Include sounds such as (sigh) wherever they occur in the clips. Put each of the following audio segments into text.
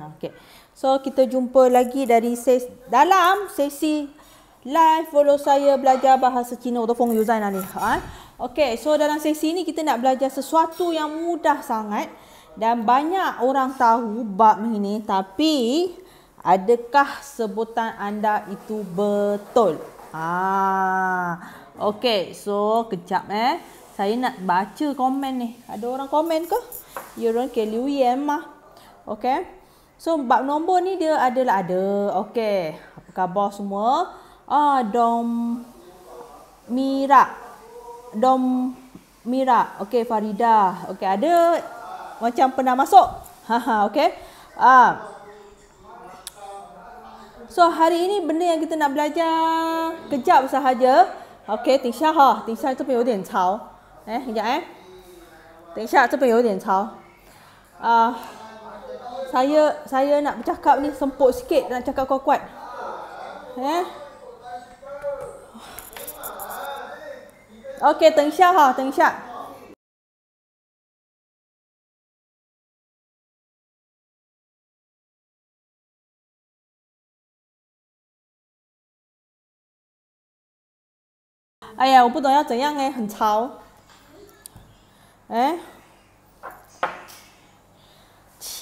ha, okay. So kita jumpa lagi dari ses dalam sesi live follow saya belajar bahasa Cina atau Feng Yuzai ni. Ha? Okay, so dalam sesi ni kita nak belajar sesuatu yang mudah sangat dan banyak orang tahu bab ini tapi adakah sebutan anda itu betul? Ah, ha. okay, so kejap eh. Saya nak baca komen ni. Ada orang komen ke? Yuron ya, Kelly Uyem mah. Okay. So bab nombor ni dia adalah ada. Okey. Apa khabar semua? Ah Dom Mira. Dom Mira. Okey Farida. Okey ada macam pernah masuk. Ha ha (laughs) okey. Ah. So hari ini benda yang kita nak belajar kejap sahaja. Okey, Tisha ha. Tisha tu pun 有点潮. Eh, kejap eh. Tisha tu pun 有点潮. Ah saya saya nak bercakap ni semput sikit nak cakap kuat-kuat. Eh? Okey, Teng Syah ha, Teng Syah. 哎呀，我不懂要怎样哎，很潮，哎。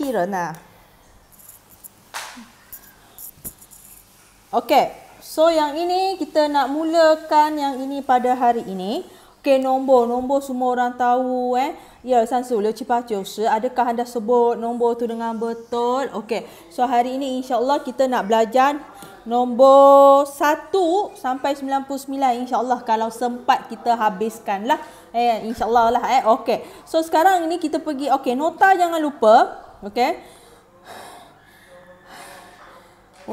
气了呢。Okay, ah. so yang ini kita nak mulakan yang ini pada hari ini. Okay, nombor. Nombor semua orang tahu eh. Ya, yeah, Sansu, Liu Cipah eh, Adakah anda sebut nombor tu dengan betul? Okay, so hari ini insya Allah kita nak belajar nombor 1 sampai 99. InsyaAllah kalau sempat kita habiskan lah. Eh, InsyaAllah lah eh. Okay, so sekarang ini kita pergi. Okay, nota jangan lupa. Okay, lah. OK，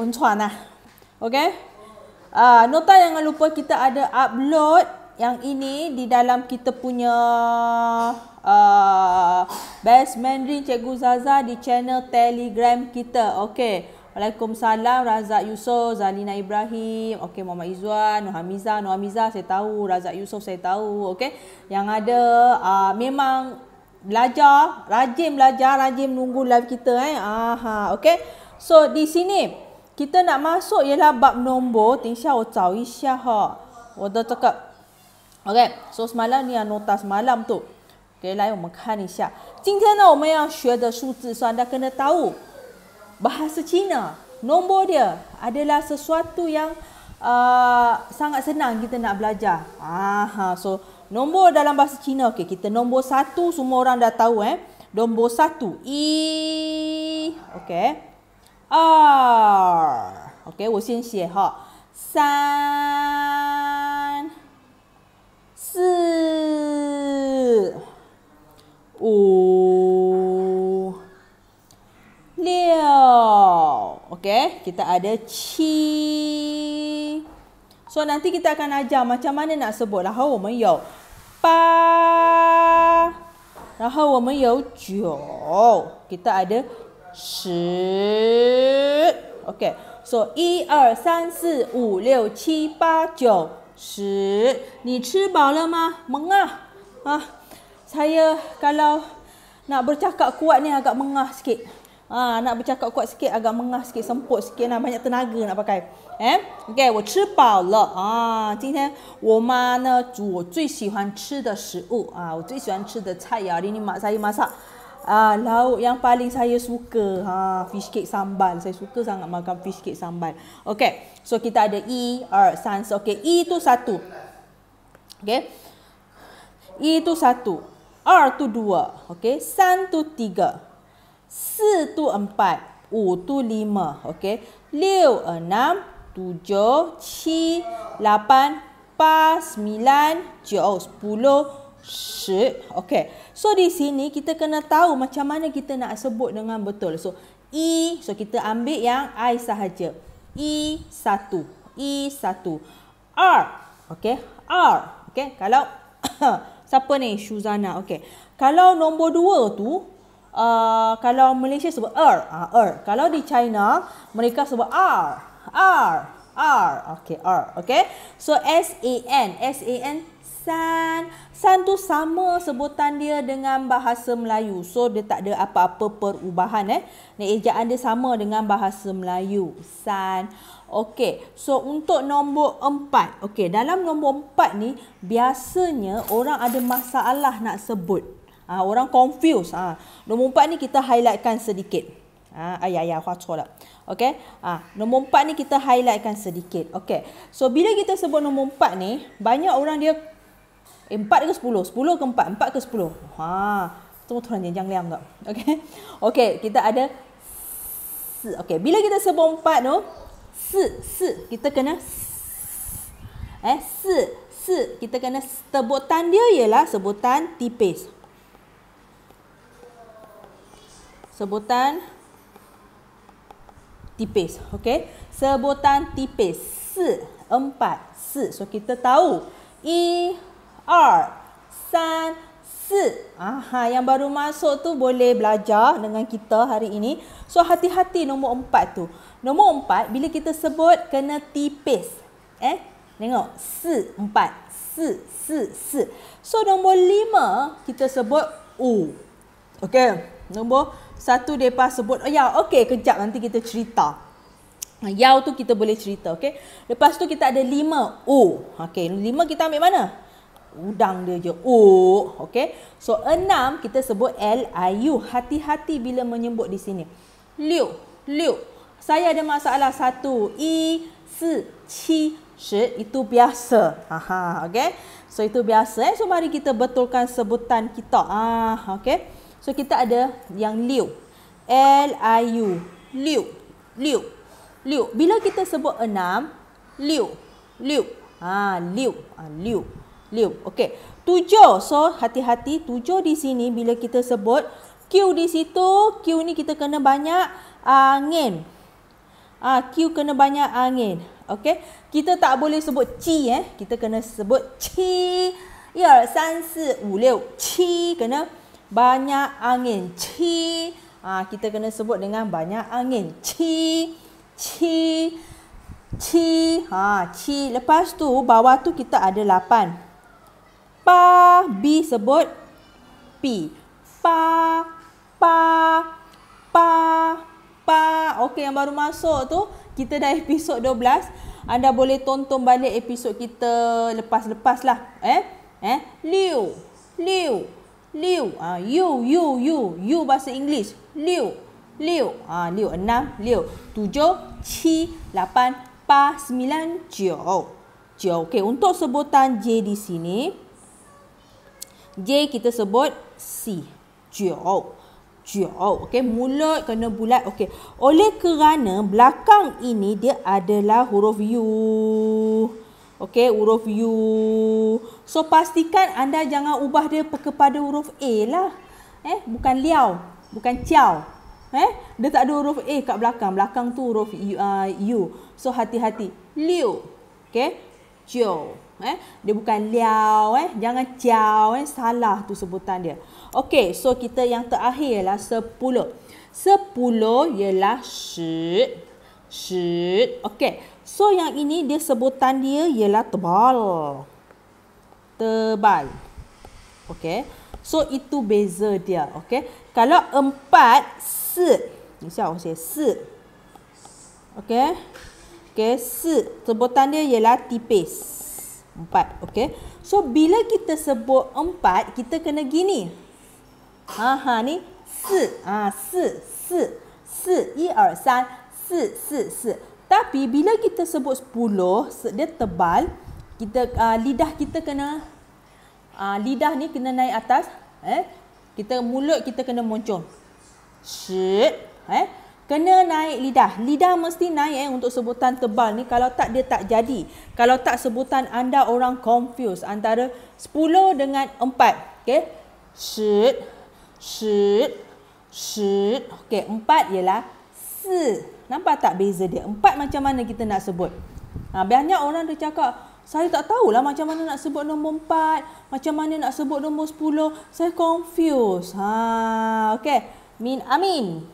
温泉啊，OK，啊、uh, ah, nota jangan lupa kita ada upload yang ini di dalam kita punya uh, best Mandarin Cikgu Zaza di channel Telegram kita, Okay, Waalaikumsalam Razak Yusof, Zalina Ibrahim, Okay, Muhammad Izwan, Nur Hamiza, Nur Hamiza saya tahu, Razak Yusof saya tahu, Okay, Yang ada uh, memang belajar, rajin belajar, rajin menunggu live kita eh. Aha, okey. So di sini kita nak masuk ialah bab nombor, tinggal saya cari oh, ha. Oh, cakap. Okey. So semalam ni anota semalam tu. Okey, lai kita kan isya. Jintian ni kita nak belajar suzi so anda kena tahu bahasa Cina. Nombor dia adalah sesuatu yang uh, sangat senang kita nak belajar. Aha, so Nombor dalam bahasa Cina. Okey, kita nombor satu semua orang dah tahu eh. Nombor satu. I. Okey. R. Okey, saya akan 写 ha. San. Si. O. Okay, kita ada chi. So nanti kita akan ajar macam mana nak sebut lah. Hao, mai yao kelapa. Dan kita ada jiu. Kita Saya kalau nak bercakap kuat ni agak mengah sikit. Ha, nak bercakap kuat sikit, agak mengah sikit, semput sikit lah. Banyak tenaga nak pakai. Eh? Okay, 我吃饱了啊。今天我妈呢煮我最喜欢吃的食物啊，我最喜欢吃的菜呀、啊。Ini mak saya masak. Ah, lauk yang paling saya suka ha, Fish cake sambal Saya suka sangat makan fish cake sambal Okay, so kita ada E, R, Sans Okay, E tu satu Okay E tu satu R tu dua Okay, San tu tiga Se tu empat. U tu lima. Okey. Liu enam. Tujuh. Ci. Lapan. Pa. Sembilan. Jau. Sepuluh. Shit. Okey. So di sini kita kena tahu macam mana kita nak sebut dengan betul. So I. E, so kita ambil yang I sahaja. I e satu. I e satu. R. Okey. R. Okey. Kalau. (coughs) Siapa ni? Shuzana. okay. Kalau nombor dua tu, uh, kalau Malaysia sebut er, uh, er. Kalau di China, mereka sebut r, r, r. Okay, r. Okay. So S A N, S A N. San, san tu sama sebutan dia dengan bahasa Melayu. So dia tak ada apa-apa perubahan eh. Ejaan dia sama dengan bahasa Melayu. San. Okey. So untuk nombor empat. Okey. Dalam nombor empat ni biasanya orang ada masalah nak sebut. Ha, orang confuse. Ha. Nombor empat ni kita highlightkan sedikit. Ha, ayah, ayah, aku acor lah. Okay. Ha, nombor empat ni kita highlightkan sedikit. Okay. So, bila kita sebut nombor empat ni, banyak orang dia eh, empat ke sepuluh? Sepuluh ke empat? Empat ke sepuluh? Ha. Tunggu tuan jangan jang tak. Okay. Okay, kita ada se Okay, bila kita sebut empat tu, se se kita kena si. Eh, se se kita kena sebutan dia ialah sebutan tipis. sebutan tipis. Okey. Sebutan tipis. Se, empat, se. So kita tahu. I, e, R, san, se. Aha, yang baru masuk tu boleh belajar dengan kita hari ini. So hati-hati nombor empat tu. Nombor empat, bila kita sebut kena tipis. Eh, tengok. Se, empat. Se, se, se. So nombor lima, kita sebut U. Okey. Nombor satu depa sebut oh ya okey kejap nanti kita cerita Ya tu kita boleh cerita okey lepas tu kita ada lima o okey lima kita ambil mana udang dia je o okey so enam kita sebut l i u hati-hati bila menyebut di sini liu liu saya ada masalah satu i si qi shi itu biasa aha okey so itu biasa eh? so mari kita betulkan sebutan kita ah okey So kita ada yang liu. L I U. Liu. Liu. Liu. Bila kita sebut enam, liu. Liu. Ha, liu. Ha, liu. Liu. Okey. Tujuh. So hati-hati tujuh di sini bila kita sebut Q di situ, Q ni kita kena banyak angin. Ah, Q kena banyak angin. Okey. Kita tak boleh sebut chi eh. Kita kena sebut chi. 1 3 4 5 6 7 kena banyak angin. Chi. Ha, kita kena sebut dengan banyak angin. Chi. Chi. Chi. Ha, chi. Lepas tu bawah tu kita ada lapan. Pa. B sebut. P. Pa. Pa. Pa. Pa. Okey yang baru masuk tu. Kita dah episod 12. Anda boleh tonton balik episod kita lepas-lepas lah. Eh. Eh. Liu. Liu liu ah uh, you you you you bahasa english liu liu ah uh, liu enam liu tujuh chi lapan pa sembilan jiao jiao okey untuk sebutan j di sini j kita sebut si jiao jiao okey mulut kena bulat okay oleh kerana belakang ini dia adalah huruf u okay huruf u So pastikan anda jangan ubah dia kepada huruf A lah. Eh, bukan liau, bukan ciao. Eh, dia tak ada huruf A kat belakang. Belakang tu huruf U. Uh, U. So hati-hati. Liu. Okay. Jo. Eh, dia bukan liau eh. Jangan ciao eh. Salah tu sebutan dia. Okay, so kita yang terakhir lah sepuluh. Sepuluh ialah shi. Shi. Okay. So yang ini dia sebutan dia ialah tebal tebal. Okay. So, itu beza dia. Okay. Kalau empat, se. Misal orang saya, se. Okay. Okay, se. Sebutan dia ialah tipis. Empat. Okay. So, bila kita sebut empat, kita kena gini. Ha, ha, ni. Se. Ha, se. Se. Se. Se. Se. Se. Se. Se. Se. Tapi, bila kita sebut sepuluh, dia Tebal kita uh, lidah kita kena uh, lidah ni kena naik atas eh kita mulut kita kena moncong shit eh kena naik lidah lidah mesti naik eh untuk sebutan tebal ni kalau tak dia tak jadi kalau tak sebutan anda orang confuse antara 10 dengan 4 okey shit shit shit okey empat ialah Se, nampak tak beza dia Empat macam mana kita nak sebut ha ah, biasanya orang dia cakap saya tak tahulah macam mana nak sebut nombor empat, macam mana nak sebut nombor sepuluh, saya confused. Ha, okay. Min Amin.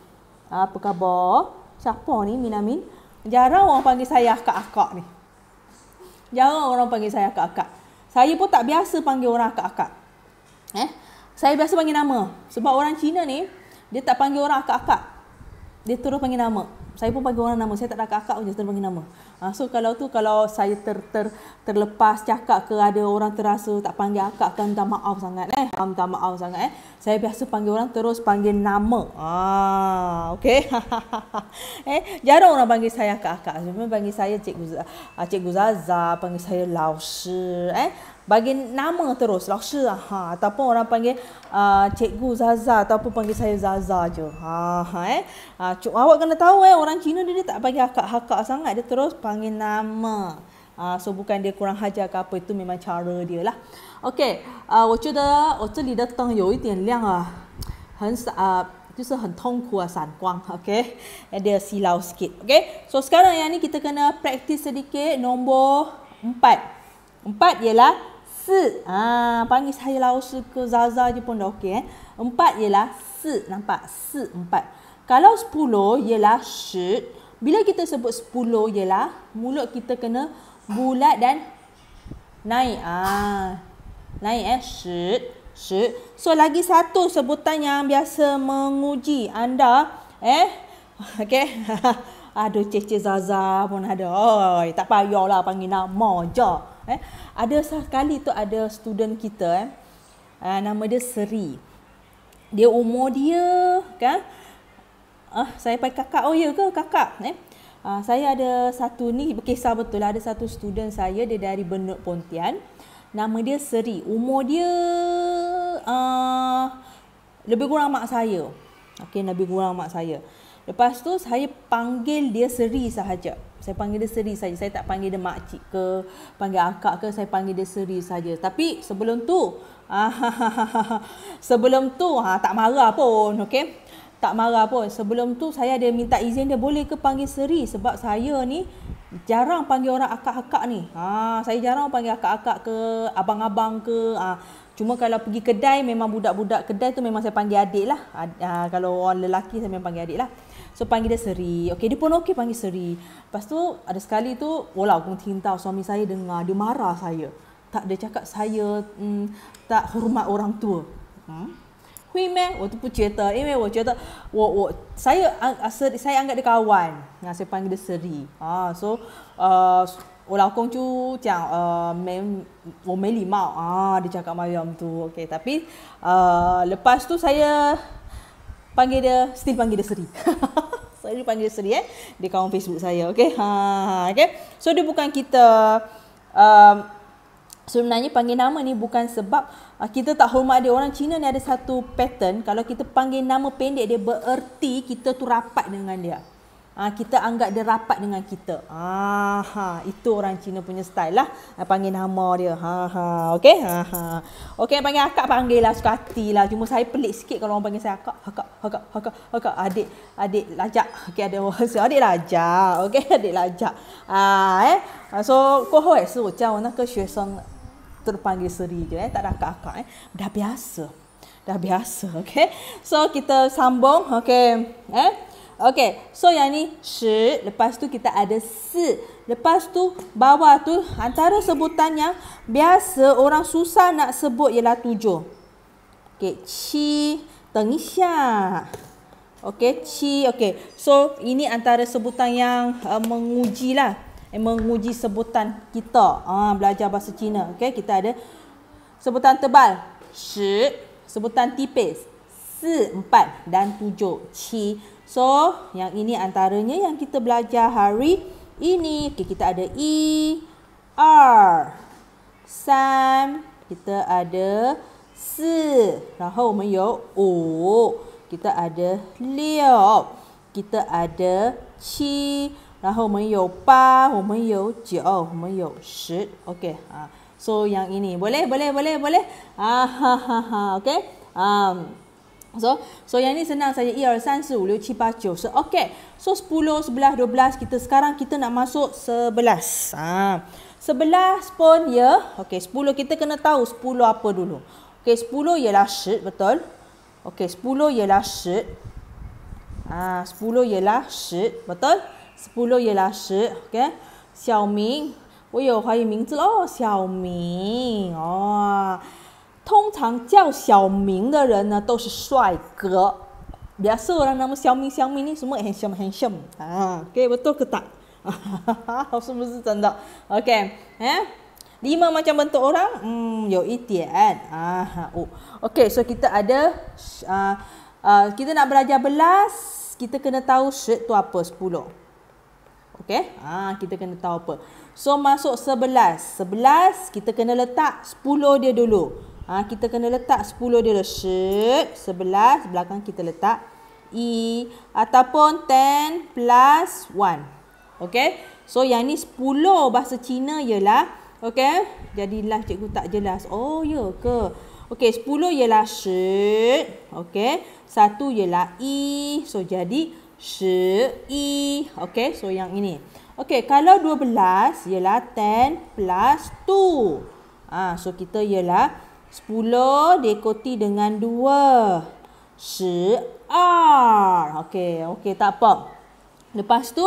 Apa khabar? Siapa ni Min Amin? Jarang orang panggil saya akak-akak ni. Jarang orang panggil saya akak-akak. Saya pun tak biasa panggil orang akak-akak. Eh? Saya biasa panggil nama. Sebab orang Cina ni, dia tak panggil orang akak-akak. Dia terus panggil nama. Saya pun panggil orang nama. Saya tak ada akak-akak pun, saya terus panggil nama. Ha, so kalau tu kalau saya ter, ter, terlepas cakap ke ada orang terasa tak panggil akak kan minta maaf sangat eh. Ha, minta maaf sangat eh. Saya biasa panggil orang terus panggil nama. Ah, okay (laughs) eh, jarang orang panggil saya akak-akak. Sebenarnya panggil saya Cikgu Zaza, ah, Cikgu Zaza panggil saya Lao Shi eh bagi nama terus Laksha ha ataupun orang panggil uh, cikgu Zaza ataupun panggil saya Zaza je ha ha eh ha, cuk, awak kena tahu eh orang Cina dia, dia tak panggil hakak-hakak sangat dia terus panggil nama ha, so bukan dia kurang hajar ke apa itu memang cara dia lah okey uh, 我覺得我這裡的燈有一點亮啊很, lah. uh, 就是很痛苦啊,閃光, okay? Eh, dia silau sikit, okay? So, sekarang yang ni kita kena practice sedikit nombor empat. Empat ialah si. Ha, panggil saya lausa ke Zaza je pun dah okey. Eh. Empat ialah si. Nampak? Si empat. Kalau sepuluh ialah shi. Bila kita sebut sepuluh ialah mulut kita kena bulat dan naik. Ha, naik eh. Shi. Shi. So lagi satu sebutan yang biasa menguji anda. Eh. (laughs) Okey. (laughs) Aduh, Cece Zaza pun ada. Oi, tak payahlah panggil nama je eh. Ada sekali tu ada student kita eh. Uh, nama dia Seri. Dia umur dia kan? uh, saya pakai kakak. Oh ya ke kakak eh? Uh, saya ada satu ni berkisah betul lah. Ada satu student saya dia dari Benut Pontian. Nama dia Seri. Umur dia uh, lebih kurang mak saya. Okay, lebih kurang mak saya. Lepas tu saya panggil dia Seri sahaja saya panggil dia seri saja saya tak panggil dia makcik ke panggil akak ke saya panggil dia seri saja tapi sebelum tu (laughs) sebelum tu ha tak marah pun okey tak marah pun sebelum tu saya ada minta izin dia boleh ke panggil seri sebab saya ni jarang panggil orang akak-akak ni ha saya jarang panggil akak-akak ke abang-abang ke ha Cuma kalau pergi kedai memang budak-budak kedai tu memang saya panggil adik lah. Ha, kalau orang lelaki saya memang panggil adik lah. So panggil dia Seri. Okay, dia pun okey panggil Seri. Lepas tu ada sekali tu, walau aku tinta, suami saya dengar, dia marah saya. Tak dia cakap saya mm, tak hormat orang tua. Hmm? Hui meh, wo tu pun cerita. Eh meh, wo saya asal ah, saya anggap dia kawan. Nah, ha, saya panggil dia Seri. Ah, so uh, Walau kong cu cakap, uh, mem, wo meh limau. Ah, dia cakap macam tu. Okay, tapi uh, lepas tu saya panggil dia still panggil dia Seri. Saya (laughs) so, panggil dia Seri eh. di kawan Facebook saya. Okey. Ha, ha, ha okey. So dia bukan kita um, sebenarnya panggil nama ni bukan sebab uh, kita tak hormat dia orang Cina ni ada satu pattern kalau kita panggil nama pendek dia bererti kita tu rapat dengan dia. Ha, kita anggap dia rapat dengan kita. Aha, itu orang Cina punya style lah. Saya ah, panggil nama dia. Ha, ha, okay? Ha, ha. Okay, panggil akak panggil lah. Suka hati lah. Cuma saya pelik sikit kalau orang panggil saya akak. Akak, akak, akak, akak. Adik, adik lajak. Okay, ada (laughs) orang saya. Adik lajak. Okay, (laughs) adik lajak. Ha, eh. So, kau hoi suruh cakap nak ke syesong terpanggil seri je. Eh. Tak ada akak-akak. Eh. Dah biasa. Dah biasa. Okay. So, kita sambung. Okay. Eh. Okay, so yang ni shi, lepas tu kita ada si. Lepas tu bawah tu antara sebutan yang biasa orang susah nak sebut ialah tujuh. Okay, chi, tengisya. Okay, chi, okay. So ini antara sebutan yang uh, eh, menguji lah. Eh, menguji sebutan kita. Ah, uh, belajar bahasa Cina. Okay, kita ada sebutan tebal. Shi. Sebutan tipis. Si, empat. Dan tujuh. Chi, So, yang ini antaranya yang kita belajar hari ini. Okay, kita ada E, R, Sam, kita ada S, dan kita ada O, kita ada Liop, kita ada Qi, dan kita ada Pa, kita ada Jiao, kita ada Shi. Okay, so yang ini. Boleh, boleh, boleh, boleh. Ah, ha, ha, ha, okay. Um, So, so yang ni senang saja 1 2 3 4 5 6 7 8 okey. So 10 11 12 kita sekarang kita nak masuk 11. Ha. 11 pun ya. Yeah. Okey, 10 kita kena tahu 10 apa dulu. Okey, 10 ialah shit betul. Okey, 10 ialah shit. Ha, 10 ialah shit betul. 10 ialah shit, okey. Xiaomi. Oh, ya, hai, nama. lo Xiaomi. Oh. 通常叫小明的人呢都是帅哥，比较瘦的那么小明小明，你什么 handsome handsome 啊，给我多个蛋，是不是真的？OK，哎、eh?。Lima (laughs) macam bentuk orang? Hmm, yo idian. Ah, oh. Okay, so kita ada uh, uh, kita nak belajar belas, kita kena tahu set tu apa 10. Okay? Ah, kita kena tahu apa. So masuk sebelas sebelas，kita kena letak sepuluh dia dulu. Ha, kita kena letak 10 dia shit 11 belakang kita letak e ataupun 10 plus 1. okay So yang ni 10 bahasa Cina ialah okay Jadi lah cikgu tak jelas. Oh ya ke? okay 10 ialah shit. okay Satu ialah e. So jadi se i Okey. So yang ini. Okey kalau 12 ialah 10 plus 2. Ah ha, so kita ialah Sepuluh diikuti dengan dua. Si R. Okey, okey tak apa. Lepas tu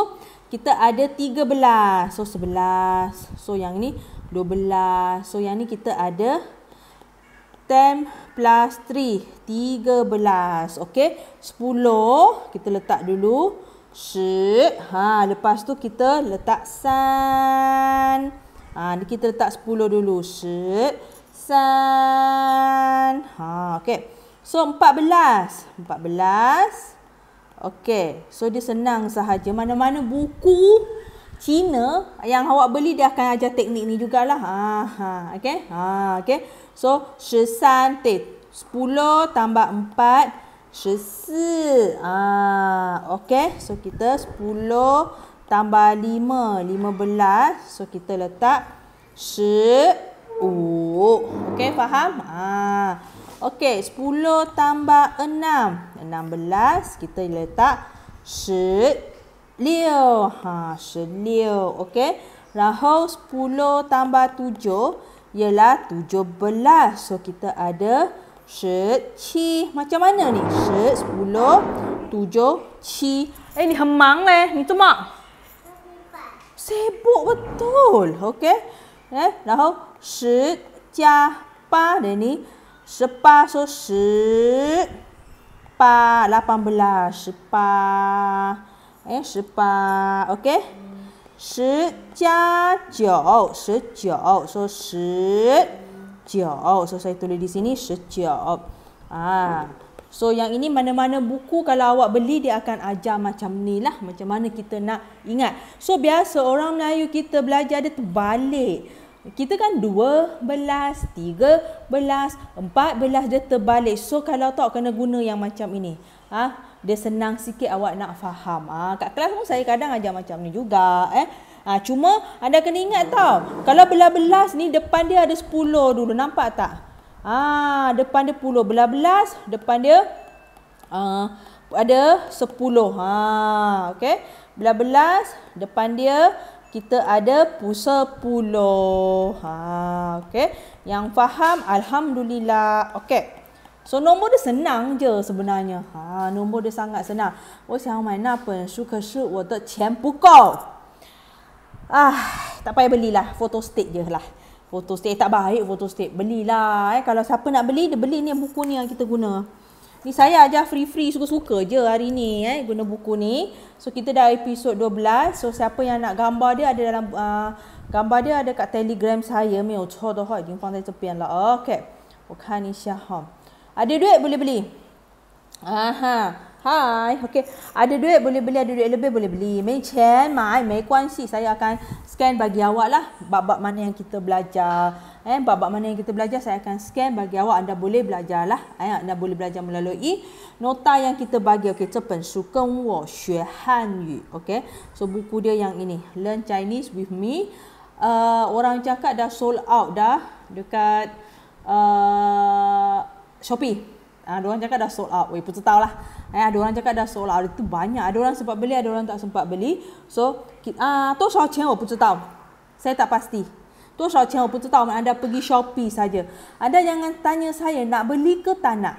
kita ada tiga belas. So sebelas. So yang ni dua belas. So yang ni kita ada ten plus three. Tiga belas. Okey. Sepuluh. Kita letak dulu. Si. Ha, lepas tu kita letak san. Ha, kita letak sepuluh dulu. Si. Si. Hasan. Ha, okey. So 14. 14. Okey. So dia senang sahaja. Mana-mana buku Cina yang awak beli dia akan ajar teknik ni jugalah. Ha, ha, okey. Ha, okey. So Shisan te 10 tambah 4 ha, so kita sepuluh tambah lima lima belas, so kita letak 十 U. Okey, faham? Ah. Okey, 10 tambah 6. 16, kita letak 16. Ha, 16. Okey. Rahul 10 tambah 7 ialah 17. So, kita ada 17. Macam mana ni? 10, 7, 7. Eh, ni hemang leh. Ni cuma. Sibuk betul. Okey. Eh, Rahul. 十加八等于十八，所以十八，十八，十八，哎，十八，OK。十加九，十九，所以十九，所以我 eh, tulis di sini 十九，啊。So ah, yang ini mana-mana buku kalau awak beli dia akan ajar macam ni lah. Macam mana kita nak ingat. So biasa orang Melayu kita belajar dia terbalik. Kita kan 12, 13, 14 dia terbalik. So kalau tak kena guna yang macam ini. Ha? Dia senang sikit awak nak faham. Ha? Kat kelas pun saya kadang ajar macam ni juga. Eh? Ha, cuma anda kena ingat tau. Kalau belas-belas ni depan dia ada 10 dulu. Nampak tak? Ha, depan dia 10. Belas-belas depan dia ha, ada 10. Ha, okay? Belas-belas depan dia kita ada pusa puluh. Ha, okay. Yang faham, Alhamdulillah. Okay. So, nombor dia senang je sebenarnya. Ha, nombor dia sangat senang. Oh, saya main apa? Suka shoot, what the chan pukul. Ah, tak payah belilah. Photo stick je lah. Photo stick. Eh, tak baik photo stick. Belilah. Eh. Kalau siapa nak beli, dia beli ni buku ni yang kita guna. Ni saya ajar free-free suka-suka je hari ni eh guna buku ni. So kita dah episod 12. So siapa yang nak gambar dia ada dalam uh, gambar dia ada kat Telegram saya. Meo cho doh hai jing pandai tepian lah. Okey. Bukan ni syah. Ada duit boleh beli. Aha. Hai. Okey. Ada duit boleh beli, ada duit lebih boleh beli. Mei chen mai, mei kuan Saya akan scan bagi awak lah bab-bab mana yang kita belajar eh bab-bab mana yang kita belajar saya akan scan bagi awak anda boleh belajarlah eh anda boleh belajar melalui nota yang kita bagi okey cepat sukeng sukan wo xue han yu okey so buku dia yang ini learn chinese with me uh, orang cakap dah sold out dah dekat uh, Shopee ah orang cakap dah sold out weh putu lah Eh, ada orang cakap dah sold out itu banyak. Ada orang sempat beli, ada orang tak sempat beli. So, ah, tu sahaja yang saya tak pasti. Tu Shao Chen pun tahu mana anda pergi Shopee saja. Anda jangan tanya saya nak beli ke tanah.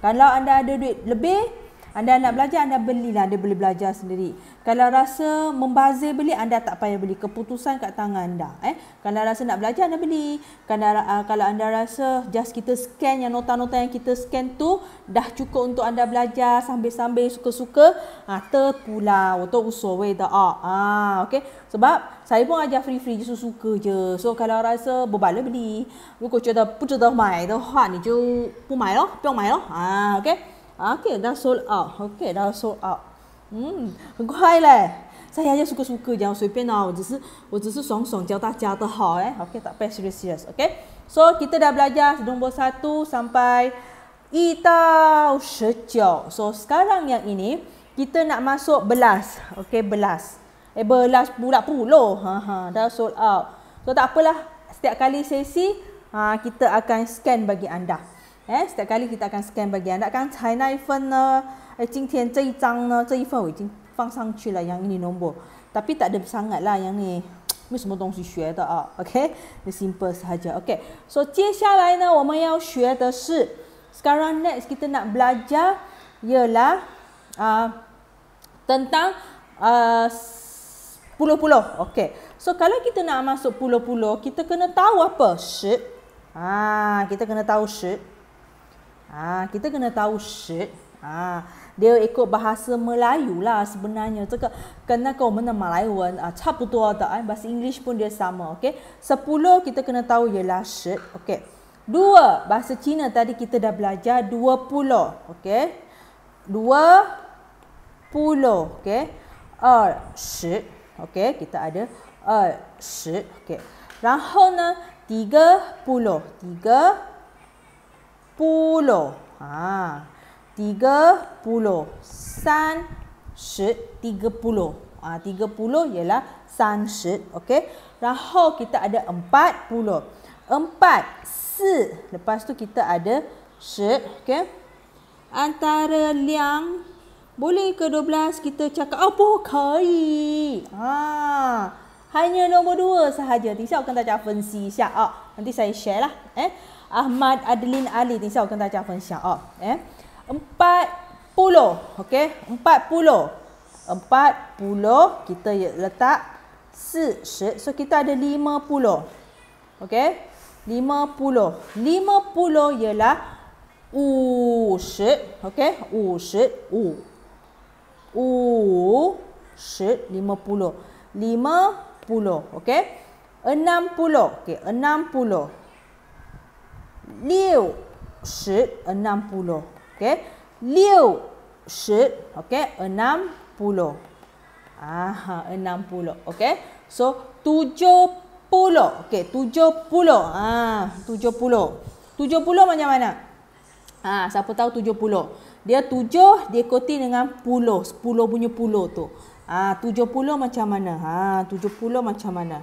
Kalau anda ada duit lebih, anda nak belajar, anda belilah. Anda boleh belajar sendiri. Kalau rasa membazir beli, anda tak payah beli. Keputusan kat tangan anda. Eh? Kalau rasa nak belajar, anda beli. Kalau, uh, kalau anda rasa just kita scan yang nota-nota yang kita scan tu, dah cukup untuk anda belajar sambil-sambil suka-suka, ha, ah, terpula, Untuk usul, weh tak. Ah, ah okay? Sebab saya pun ajar free-free je, suka-suka je. So, kalau rasa berbaloi beli, Kalau cakap, pun cakap, mai, tu, ha, ni je, pun mai lah, pun mai lah. okay? Ah, okay, dah sold out. Okay, dah sold out. Hmm, 很快嘞。saya aja suka-suka jangan suka, sweeping tau. Jadi, saya jadi song-song jauh tak jauh tak hal eh. Okay, tak payah serius-serius. Okay. So, kita dah belajar nombor satu sampai itau sejauh. So, sekarang yang ini, kita nak masuk belas. Okay, belas. Eh, belas pula puluh. Ha, ha, dah sold out. So, tak apalah. Setiap kali sesi, ha, kita akan scan bagi anda. Eh, kita akan scan yang yang 不见，大家猜那一份呢？诶，今天这一张呢，这一份我已经放上去了，让你弄不？特别打得上来啦，让你没什么东西学的啊。OK，你 (tsk) ah. simple 哈就 OK。所以接下来呢，我们要学的是，sekarang lah, next kita nak belajar ialah 啊、uh, ah, tentang 呃、uh, ah, puluh puluh。OK。So kalau kita nak masuk puluh puluh, kita kena tahu apa ship. Ah, kita kena tahu ship. Ha, kita kena tahu shit. Ha, dia ikut bahasa Melayu lah sebenarnya. Cakap, kena kau mana Malaywan. Ah, ha, tak betul eh? tak. Bahasa English pun dia sama. Okay? Sepuluh kita kena tahu ialah shit. Okay. Dua, bahasa Cina tadi kita dah belajar dua puluh. Okay? Dua puluh. Okay? Er, shit. Okay? Kita ada er, shit. Okay? Rahul na tiga puluh. Tiga puluh. Ha. Tiga puluh. San shi tiga puluh. Ha, tiga puluh ialah san shi. Okay. Rahul kita ada empat puluh. Empat. Si. Lepas tu kita ada shi. Okay. Antara liang. Boleh ke dua belas kita cakap apa? Oh, kai. Ha. Hanya nombor dua sahaja. Nanti saya akan tajak fensi. Siap. Oh, ah, nanti saya share lah. Eh. Ahmad Adeline Ali ni saya akan tanya Afan Empat puluh, okay? Empat puluh, empat puluh kita letak 40. So kita ada lima puluh, okay? Lima puluh, lima puluh ialah okay? Lima puluh, lima puluh, okay? Enam puluh, okay? Enam puluh. 六十 enam puluh. Okay. Liu shi. Okay. Enam puluh. Ah, enam puluh. Okay. So, tujuh puluh. Okay. Tujuh puluh. Ah, tujuh puluh. Tujuh puluh macam mana? Ah, siapa tahu tujuh puluh. Dia tujuh, dia dengan puluh. Sepuluh punya puluh tu. Ah, tujuh puluh macam mana? Ah, tujuh puluh macam mana?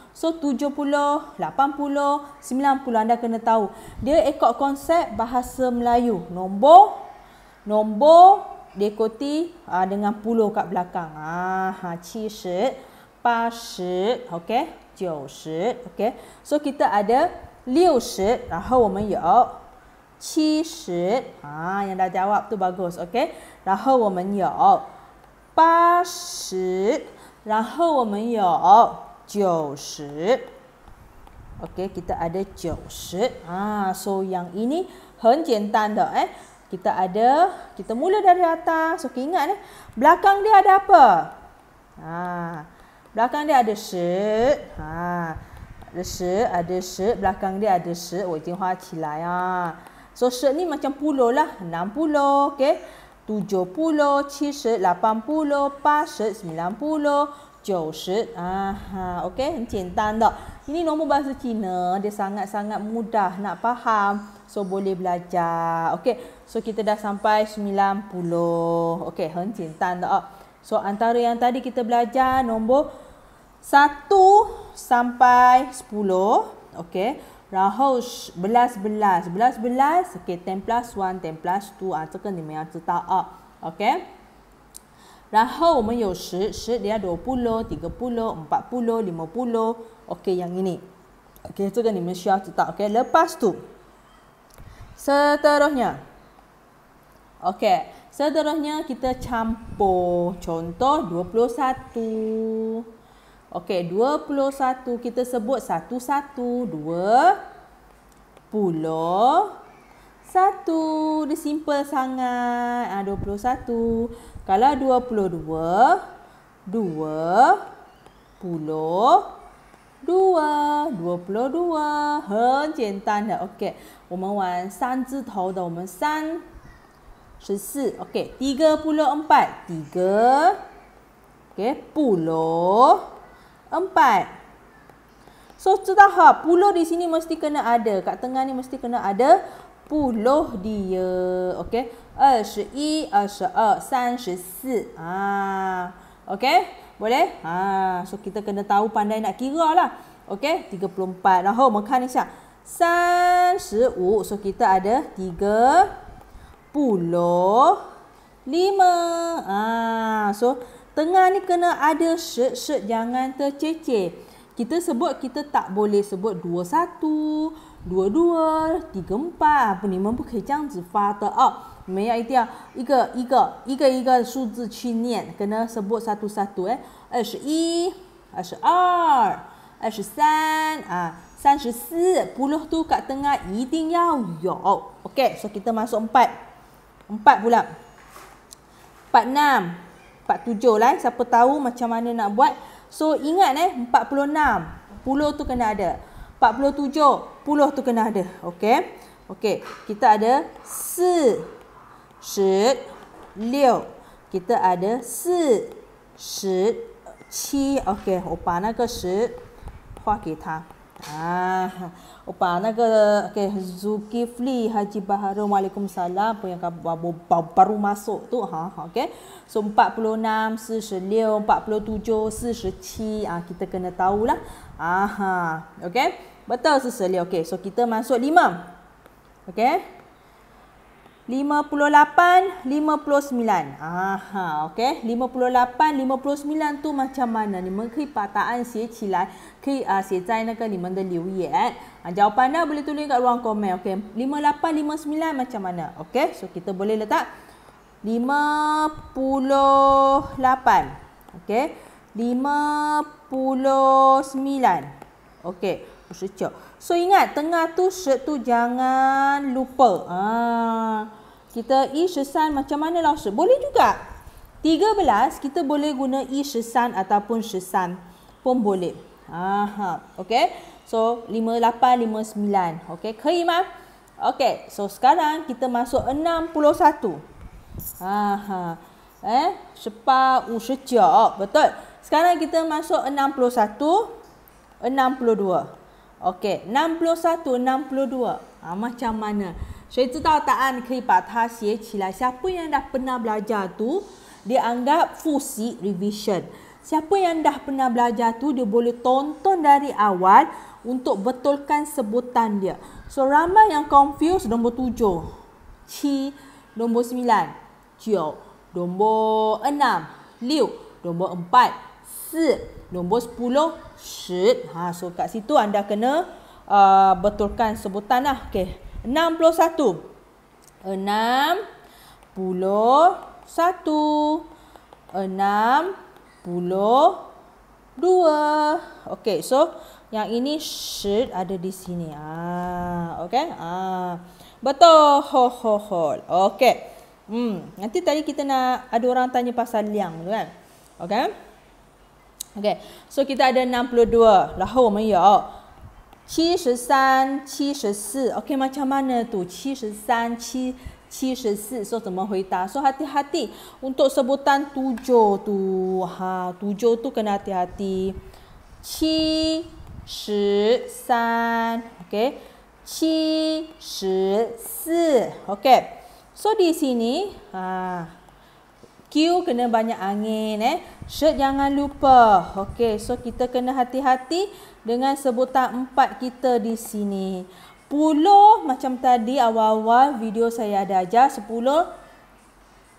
So 70, 80, 90 anda kena tahu. Dia ekor konsep bahasa Melayu. Nombor, nombor dekoti uh, ah, dengan puluh kat belakang. Ah, cishit, pasit, okay, jiushit, okay. So kita ada liu shit, lalu ya kita ha, ada qi yang dah jawab tu bagus, ya okay. Lalu kita ada pa shit, lalu kita ya ada 九十。Okay, kita ada jauh ha, syed. So, yang ini 很简单的. Eh. Kita ada, kita mula dari atas. Okay, ingat ni. Eh. Belakang dia ada apa? Ha, belakang dia ada syed. Ha, ada syed, ada syed. Belakang dia ada syed. Oh, jing hua cilai. Ya. So, syed ni macam pulau lah. Enam pulau, okay. Tujuh pulau, 70, 70, 80, sembilan pulau. 九十啊哈，OK，很简单的。Ini nombor bahasa Cina, dia sangat-sangat mudah nak faham. So, boleh belajar. Okay, so kita dah sampai 90. Okay, hentian tan So, antara yang tadi kita belajar nombor satu sampai sepuluh, Okay, rahul belas-belas. Belas-belas, okay, 10 plus 1, 10 plus 2. Ah, cakap ni memang cerita. Ah. Okay. Dan how we may use shi dia 20, 30, 40, 50. Okey yang ini. Okey itu kan ni mesti harus tak. Okey lepas tu. Seterusnya. Okey, seterusnya kita campur contoh 21. Okey, 21 kita sebut satu-satu. 2 Puluh Satu Dia simple sangat Haa ah, dua puluh satu kalau 22, dua puluh dua, sangat dah. Okey, kita main tiga tau dah. Kita main tiga, okey, tiga puluh empat, tiga, okey, puluh empat. So, sudah ha, puluh di sini mesti kena ada. Kat tengah ni mesti kena ada puluh dia. Okey. Er shi i, er shi er, san shi si. Okey. Boleh? Ha. So, kita kena tahu pandai nak kira lah. Okey. Tiga puluh empat. Lalu, makan ni siap. San shi u. So, kita ada tiga puluh lima. Ha. So, tengah ni kena ada shi, shi. Jangan terceceh. Kita sebut, kita tak boleh sebut dua satu. Dua satu dua dua tiga empat，不，你们不可以这样子发的哦。你们要一定要一个一个一个一个数字去念，跟那 ya, sebut eh. ah, satu satu 哎，二十一、二十二、二十三啊，三十四，puluh tu kat tengah 一定要有。OK，so、okay, kita masuk empat, empat pula, empat enam, empat tujuh lah. Eh. Siapa tahu macam mana nak buat? So ingat eh, empat puluh enam, puluh tu kena ada, empat puluh tujuh puluh tu kena ada. Okey. Okey, kita ada si, shi, liu. Kita ada si, shi, qi. Okey, aku ba na ge shi hua ge ta. Ah, aku ba na ge okey, Zulkifli Haji Baharu. Waalaikumsalam. Apa yang baru masuk tu ha, ha okey. So 46, 46, 47, 47. Ah, kita kena tahulah. Aha, okey. Betul sesali, Okey, so kita masuk lima, Okey. 58 59. Aha, okey. 58 sembilan, tu macam mana ni? Mungkin pataan sie cilai, ah, ke eh? ah sie zai naga ni mende liu jawapan anda, boleh tulis kat ruang komen. Okey. lima sembilan macam mana? Okey. So kita boleh letak lima puluh 58. Okey. sembilan, Okey sejuk. So ingat tengah tu sejuk tu jangan lupa. Ha. Kita i sesan macam mana lah sejuk? Boleh juga. 13 kita boleh guna i sesan ataupun sesan pun boleh. Aha. Okay. So 58, 59. Okay. Kerimah. Okay. So sekarang kita masuk 61. Aha. Eh, sepa u sejuk. Betul. Sekarang kita masuk 61. 62. Okey, 61, 62. Ha, macam mana? Saya so, tahu tak kan kripata sihirilah. Siapa yang dah pernah belajar tu, dia anggap fusi revision. Siapa yang dah pernah belajar tu, dia boleh tonton dari awal untuk betulkan sebutan dia. So, ramai yang confuse nombor tujuh. Chi, nombor sembilan. Jio, nombor enam. Liu, nombor empat. Si, nombor sepuluh. Shit, Ha, so kat situ anda kena uh, betulkan sebutan lah. Okay. 61. 61. 62. Okay. So yang ini should ada di sini. Ah, okay. Ah, betul. Ho, ho, ho. Okay. Hmm, nanti tadi kita nak ada orang tanya pasal liang tu kan. Okay. Okay, so kita ada 62. Lalu kita ada 73, 74. Okay, macam mana tu? 73, 74. So, bagaimana jawab? So, hati-hati. Untuk sebutan 7 tu. Ha, 7 tu kena hati-hati. 73. Okay. 74. Okay. So, di sini. Haa. Q kena banyak angin eh. Shirt jangan lupa. Okey, so kita kena hati-hati dengan sebutan empat kita di sini. Puluh macam tadi awal-awal video saya ada ajar. Sepuluh.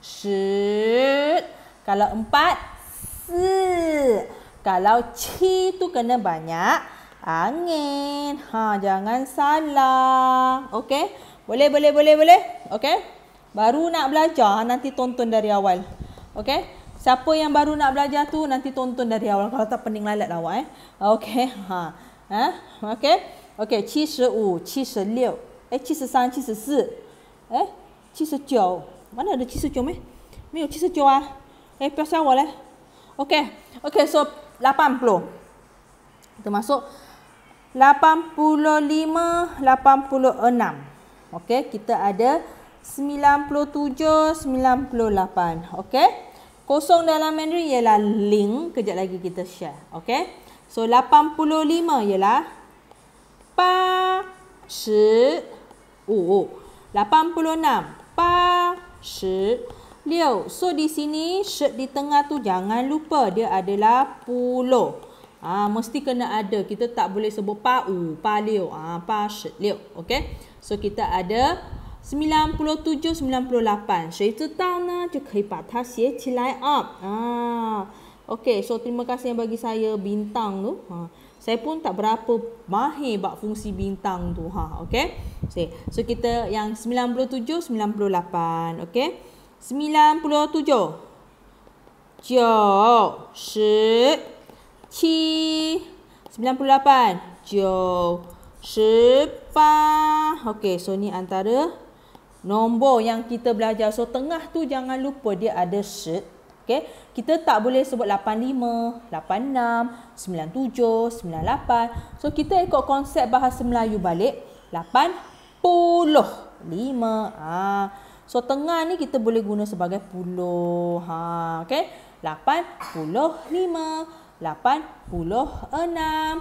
Shirt. Kalau empat. Si. Kalau chi tu kena banyak angin. Ha, jangan salah. Okey. Boleh, boleh, boleh, boleh. Okey. Baru nak belajar nanti tonton dari awal. Okay. Siapa yang baru nak belajar tu nanti tonton dari awal kalau tak pening lalat lah awak eh. Okay. (laughs) Ha. ha? Eh? Okay. Okay. 75, 76. Eh 73, 74. Eh 79. Mana ada 79 ah. eh? Mereka 79 lah. Eh pasal awal eh. Okay. Okay. So 80. kita masuk 85, 86. Okay. Kita ada 97-98 Okay Kosong dalam Mandarin ialah link Kejap lagi kita share Okay So 85 ialah pa 85 86 So di sini shirt di tengah tu jangan lupa Dia adalah puluh Ah ha, mesti kena ada. Kita tak boleh sebut pa u, pa liu, ah ha, pa shi liu. Okey. So kita ada sembilan sembilan puluh tujuh puluh lapan Saya so, tahu na, dia kaya cilai up. Ah, okay so terima kasih yang bagi saya bintang tu. Ha. Saya pun tak berapa mahir bak fungsi bintang tu. Ha. Okey, so, so kita yang sembilan sembilan puluh puluh tujuh 97-98. Okey, 97. Jo, tujuh sembilan puluh lapan tujuh sepuluh okay so ni antara Nombor yang kita belajar. So tengah tu jangan lupa dia ada shirt. Okay. Kita tak boleh sebut 85, 86, 97, 98. So kita ikut konsep bahasa Melayu balik. 80. Ha. So tengah ni kita boleh guna sebagai puluh. Ha. Okay. 85, 86, 97, 98.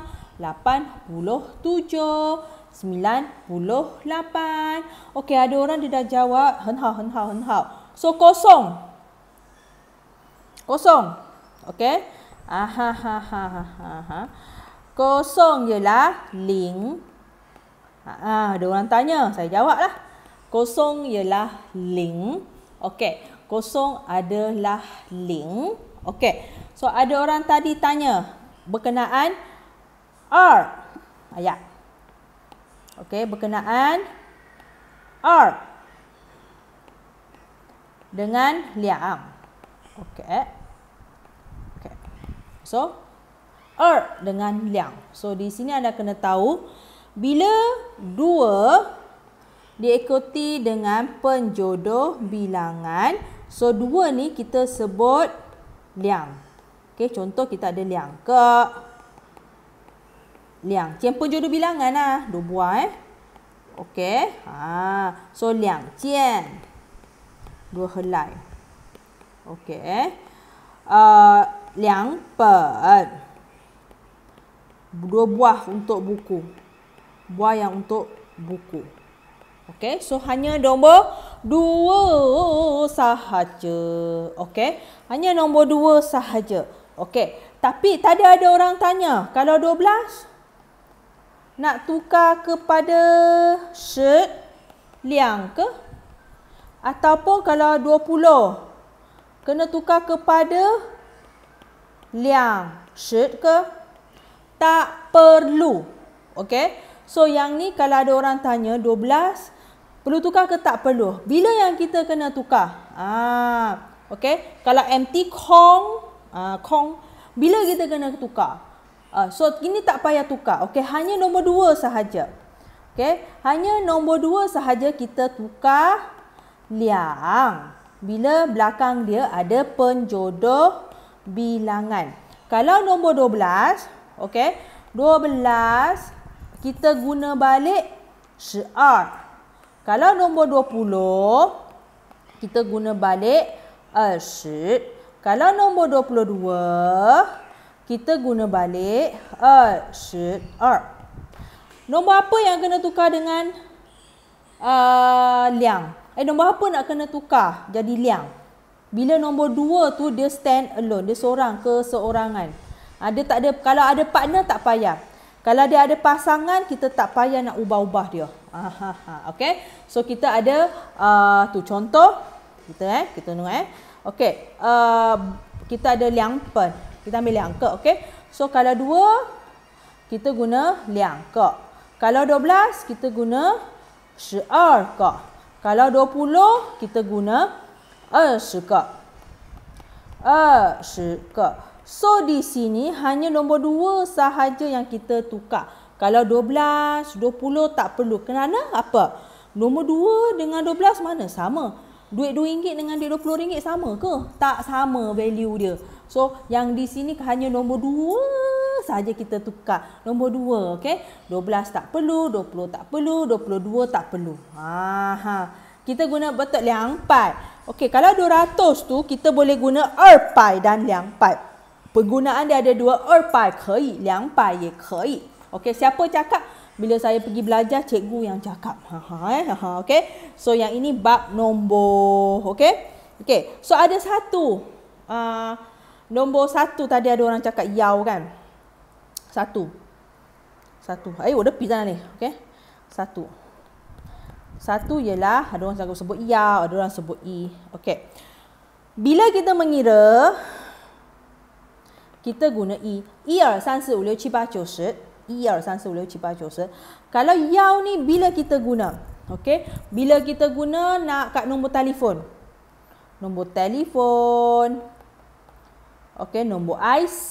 98. Okey, ada orang dia dah jawab. Henhao, henhao, henhao. So, kosong. Kosong. Okey. Aha, ha, ha, ha, ha, ha. Kosong ialah ling. Ha, ha, ada orang tanya. Saya jawablah. Kosong ialah ling. Okey. Kosong adalah ling. Okey. So, ada orang tadi tanya berkenaan R. Ayat okey berkenaan R dengan Liang. Okey. Okey. So R dengan Liang. So di sini anda kena tahu bila dua diikuti dengan penjodoh bilangan. So dua ni kita sebut Liang. Okey, contoh kita ada Liang ke Liang. Jianpun jodoh bilangan lah. Dua buah eh. Okay. Ha. So, liang. Jian. Dua helai. Okay. Uh, liang per. Dua buah untuk buku. Buah yang untuk buku. Okay. So, hanya nombor dua sahaja. Okay. Hanya nombor dua sahaja. Okay. Tapi, tadi ada orang tanya. Kalau dua belas nak tukar kepada shirt liang ke ataupun kalau 20 kena tukar kepada liang shirt ke tak perlu okey so yang ni kalau ada orang tanya 12 perlu tukar ke tak perlu bila yang kita kena tukar ah okey kalau empty kong ah kong bila kita kena tukar Uh, so ini tak payah tukar. Okey, hanya nombor dua sahaja. Okey, hanya nombor dua sahaja kita tukar liang. Bila belakang dia ada penjodoh bilangan. Kalau nombor 12, okey, 12 kita guna balik syar. Kalau nombor 20 kita guna balik asy. Eh, Kalau nombor 22 kita guna balik 22. Uh, nombor apa yang kena tukar dengan uh, liang? Eh, nombor apa nak kena tukar jadi liang? Bila nombor dua tu dia stand alone, dia seorang ke seorangan. Ada ah, tak ada kalau ada partner tak payah. Kalau dia ada pasangan kita tak payah nak ubah-ubah dia. Ha ha So kita ada uh, tu contoh kita eh, kita tengok eh. Okey. Uh, kita ada liang pen. Kita ambil liang ke, okey? So kalau dua, kita guna liang ke. Kalau 12 kita guna syar ke. Kalau 20 kita guna shi ke. shi ke. So di sini hanya nombor dua sahaja yang kita tukar. Kalau 12, 20 tak perlu. Kenapa? Apa? Nombor 2 dengan 12 mana sama? Duit RM2 dengan duit RM20 sama ke? Tak sama value dia. So yang di sini hanya nombor 2 saja kita tukar. Nombor 2 okey. 12 tak perlu, 20 tak perlu, 22 tak perlu. Ha ha. Kita guna betul liang pai. Okey, kalau 200 tu kita boleh guna er pai dan liang pai. Penggunaan dia ada dua er pai, kei, liang pai ye kei. Okey, siapa cakap? Bila saya pergi belajar cikgu yang cakap. Ha ha eh. Ha okey. So yang ini bab nombor, okey? Okey. So ada satu uh, Nombor satu tadi ada orang cakap yau kan. Satu. Satu. Eh, oh, ada pizza ni. Okay. Satu. Satu ialah ada orang cakap sebut ya, ada orang sebut i. Okay. Bila kita mengira, kita guna i. I, er, san, si, u, liu, qi, ba, jiu, shi. I, er, san, si, u, liu, qi, ba, jiu, shi. Kalau yau ni bila kita guna? Okay. Bila kita guna nak kat Nombor telefon. Nombor telefon. Okey, nombor IC.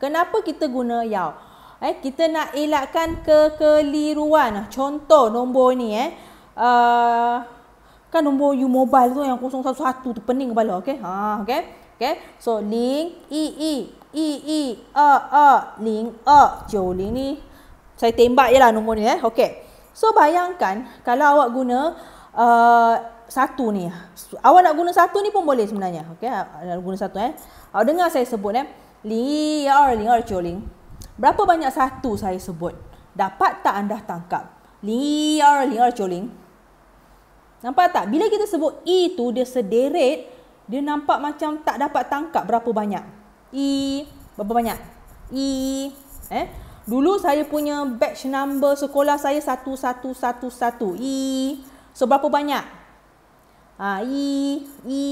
Kenapa kita guna YAW? Eh, kita nak elakkan kekeliruan. Contoh nombor ni eh. Uh, kan nombor U mobile tu yang 011 tu pening kepala, okey. Ha, okey. Okey. So link EE EE a a link a. E. Jolin ni saya tembak jelah nombor ni eh. Okey. So bayangkan kalau awak guna uh, satu ni. Awak nak guna satu ni pun boleh sebenarnya. Okey, nak guna satu eh. Awak dengar saya sebut eh. Liar, liar, choling. Berapa banyak satu saya sebut? Dapat tak anda tangkap? Liar, liar, choling. Nampak tak? Bila kita sebut E tu, dia sederet. Dia nampak macam tak dapat tangkap berapa banyak. E, berapa banyak? E, eh. Dulu saya punya batch number sekolah saya satu, satu, satu, satu. I. E. so berapa banyak? ha, i i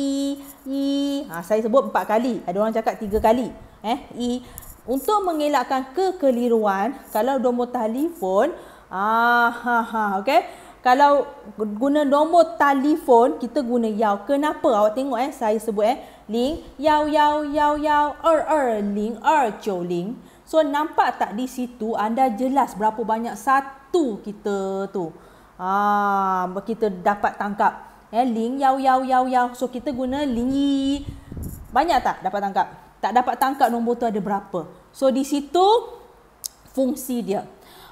i ha, saya sebut empat kali ada orang cakap tiga kali eh i untuk mengelakkan kekeliruan kalau nombor telefon ah ha ha okey kalau guna nombor telefon kita guna yau kenapa awak tengok eh saya sebut eh ling yau yau yau yau er er ling er joling so nampak tak di situ anda jelas berapa banyak satu kita tu ah kita dapat tangkap eh ling yau yau yau yau so kita guna ling banyak tak dapat tangkap tak dapat tangkap nombor tu ada berapa so di situ fungsi dia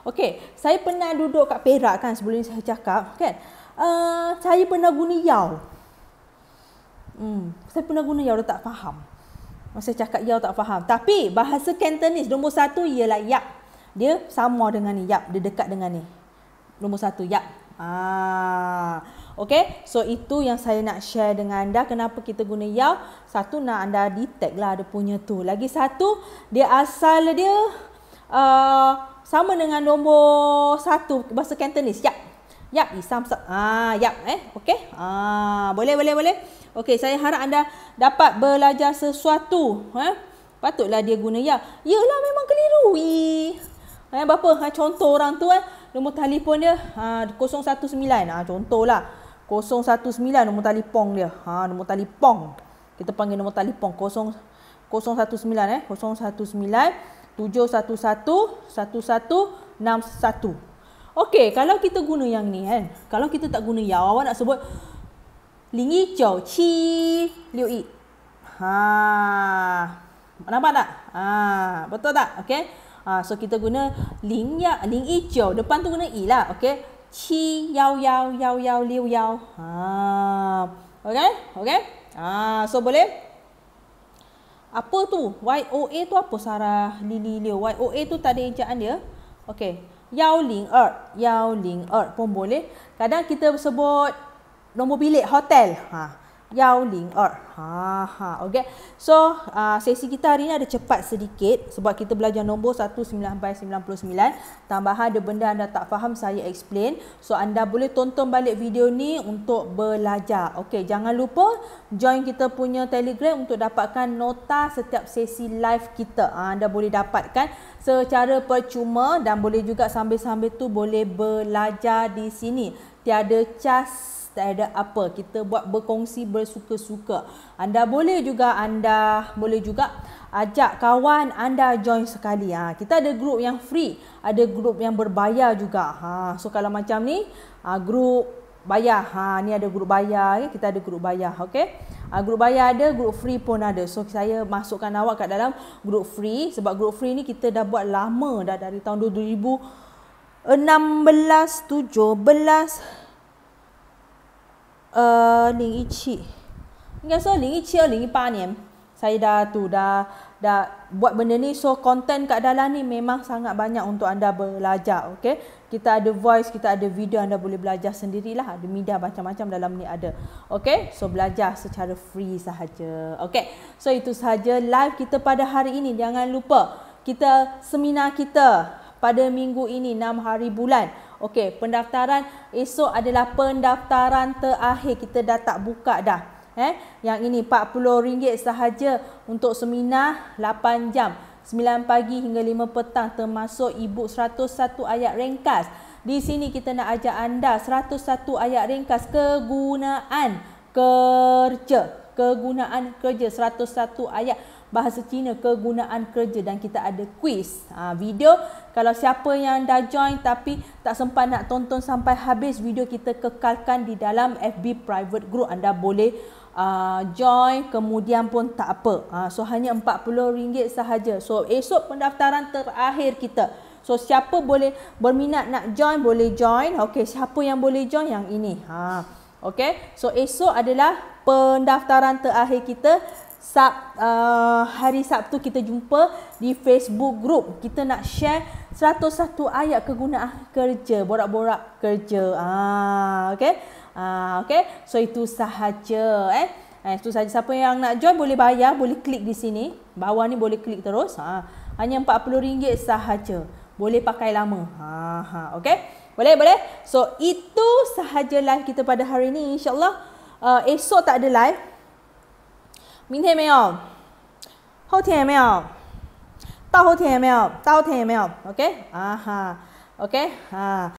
okey saya pernah duduk kat Perak kan sebelum ni saya cakap kan uh, saya pernah guna yau hmm saya pernah guna yau tak faham masa cakap yau tak faham tapi bahasa Cantonese nombor satu ialah yap dia sama dengan ni yap dia dekat dengan ni nombor satu yap ah Okay, so itu yang saya nak share dengan anda kenapa kita guna yau. Satu nak anda detect lah ada punya tu. Lagi satu, dia asal dia uh, sama dengan nombor satu bahasa Cantonese. Yap, yap, isam, isam. Ah, yap, eh, okay. Ah, boleh, boleh, boleh. Okay, saya harap anda dapat belajar sesuatu. Eh? Patutlah dia guna yau. Yelah, memang keliru. Eh, berapa? Ha, contoh orang tu eh. Nombor telefon dia ha, 019. Ha, contohlah. 019 nombor telefon dia. Ha nombor telefon. Kita panggil nombor telefon 0 019 eh 019 711 1161. Okey, kalau kita guna yang ni kan. Kalau kita tak guna ya, awak nak sebut lingi chau chi liu yi. Ha. Nampak tak? Ha, betul tak? Okey. Ha, so kita guna lingi lingi ling ya, Depan tu guna i lah, okey. 七幺幺幺幺六幺啊，OK OK 啊，So ah, boleh apa tu YOA tu apa Sarah Lili liu YOA tu tadi ejaan dia Okay Yao Ling Er Yao Ling Er pun boleh kadang kita sebut nombor bilik hotel ha 幺零二，哈哈，OK。So er. uh, sesi kita hari ini ada cepat sedikit sebab kita belajar nombor satu sembilan belas sembilan puluh sembilan. Tambahan ada benda anda tak faham saya explain. So anda boleh tonton balik video ni untuk belajar. Okey, jangan lupa join kita punya Telegram untuk dapatkan nota setiap sesi live kita. Uh, anda boleh dapatkan secara percuma dan boleh juga sambil-sambil tu boleh belajar di sini. Tiada cas tak ada apa kita buat berkongsi bersuka-suka. Anda boleh juga anda boleh juga ajak kawan anda join sekali. Ha, kita ada grup yang free, ada grup yang berbayar juga. Ha, so kalau macam ni, ha, grup bayar. Ha, ni ada grup bayar, okay? Eh, kita ada grup bayar. Okay? Ha, grup bayar ada, grup free pun ada. So saya masukkan awak kat dalam grup free. Sebab grup free ni kita dah buat lama dah dari tahun 2000. 16, 17, 呃，零一七，应该说零一七二零一八年，saya uh, lah, dah tu dah dah buat benda ni. So content kat dalam ni memang sangat banyak untuk anda belajar, okay? Kita ada voice, kita ada video, anda boleh belajar sendirilah. Ada media macam-macam dalam ni ada. Okay? So, belajar secara free sahaja. Okay? So, itu sahaja live kita pada hari ini. Jangan lupa, kita seminar kita pada minggu ini, 6 hari bulan. Okey, pendaftaran esok adalah pendaftaran terakhir. Kita dah tak buka dah. Eh, yang ini RM40 sahaja untuk seminar 8 jam. 9 pagi hingga 5 petang termasuk e-book 101 ayat ringkas. Di sini kita nak ajak anda 101 ayat ringkas kegunaan kerja. Kegunaan kerja 101 ayat bahasa Cina kegunaan kerja dan kita ada kuis ha, video kalau siapa yang dah join tapi tak sempat nak tonton sampai habis video kita kekalkan di dalam FB private group anda boleh uh, join kemudian pun tak apa ha, so hanya RM40 sahaja so esok pendaftaran terakhir kita So siapa boleh berminat nak join boleh join. Okay, siapa yang boleh join yang ini. Ha. Okey. So esok adalah pendaftaran terakhir kita Sab, uh, hari Sabtu kita jumpa di Facebook group. Kita nak share 101 ayat kegunaan kerja, borak-borak kerja. Ah, okay Ah, okay So itu sahaja eh. Eh, itu sahaja siapa yang nak join boleh bayar, boleh klik di sini. Bawah ni boleh klik terus. ah Hanya RM40 sahaja. Boleh pakai lama. ah okay Boleh, boleh. So itu sahaja live kita pada hari ini insyaallah Uh, esok tak ada live. 明天没有，后天也没有，大后天也没有，大后天也没有。OK，啊哈，OK，啊。